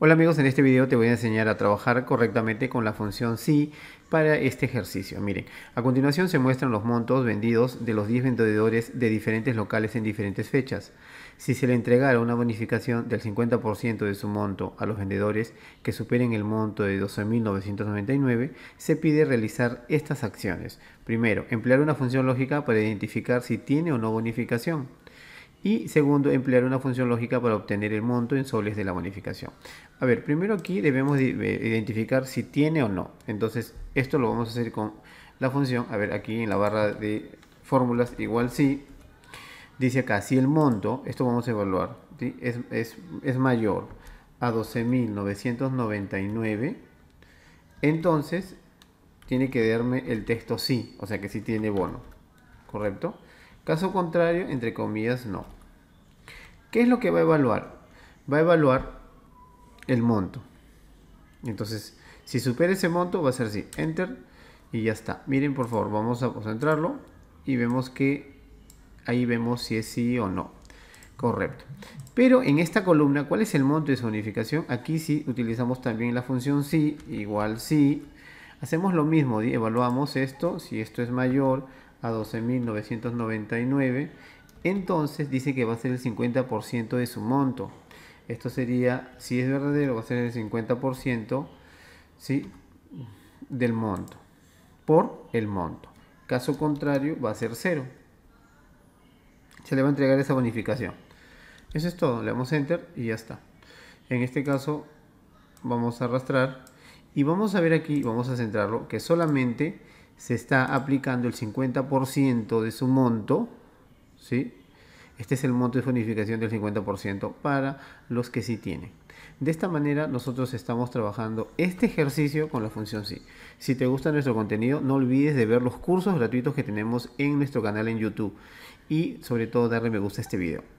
Hola amigos, en este video te voy a enseñar a trabajar correctamente con la función SI para este ejercicio. Miren, a continuación se muestran los montos vendidos de los 10 vendedores de diferentes locales en diferentes fechas. Si se le entregara una bonificación del 50% de su monto a los vendedores que superen el monto de 12.999, se pide realizar estas acciones. Primero, emplear una función lógica para identificar si tiene o no bonificación. Y segundo, emplear una función lógica para obtener el monto en soles de la bonificación. A ver, primero aquí debemos eh, identificar si tiene o no. Entonces, esto lo vamos a hacer con la función. A ver, aquí en la barra de fórmulas, igual sí. Dice acá, si el monto, esto vamos a evaluar, es, es mayor a 12.999, entonces tiene que darme el texto sí, o sea que sí tiene bono, ¿correcto? Caso contrario, entre comillas, no. ¿Qué es lo que va a evaluar? Va a evaluar el monto. Entonces, si supera ese monto, va a ser así, enter y ya está. Miren, por favor, vamos a concentrarlo y vemos que ahí vemos si es sí o no. Correcto. Pero en esta columna, ¿cuál es el monto de zonificación? Aquí sí utilizamos también la función sí, igual sí. Hacemos lo mismo, evaluamos esto, si esto es mayor a 12.999 entonces dice que va a ser el 50% de su monto. Esto sería, si es verdadero, va a ser el 50% del monto, por el monto. Caso contrario, va a ser cero. Se le va a entregar esa bonificación. Eso es todo, le damos enter y ya está. En este caso, vamos a arrastrar y vamos a ver aquí, vamos a centrarlo, que solamente se está aplicando el 50% de su monto ¿sí? Este es el monto de bonificación del 50% para los que sí tienen. De esta manera nosotros estamos trabajando este ejercicio con la función sí. Si te gusta nuestro contenido, no olvides de ver los cursos gratuitos que tenemos en nuestro canal en YouTube y sobre todo darle me gusta a este video.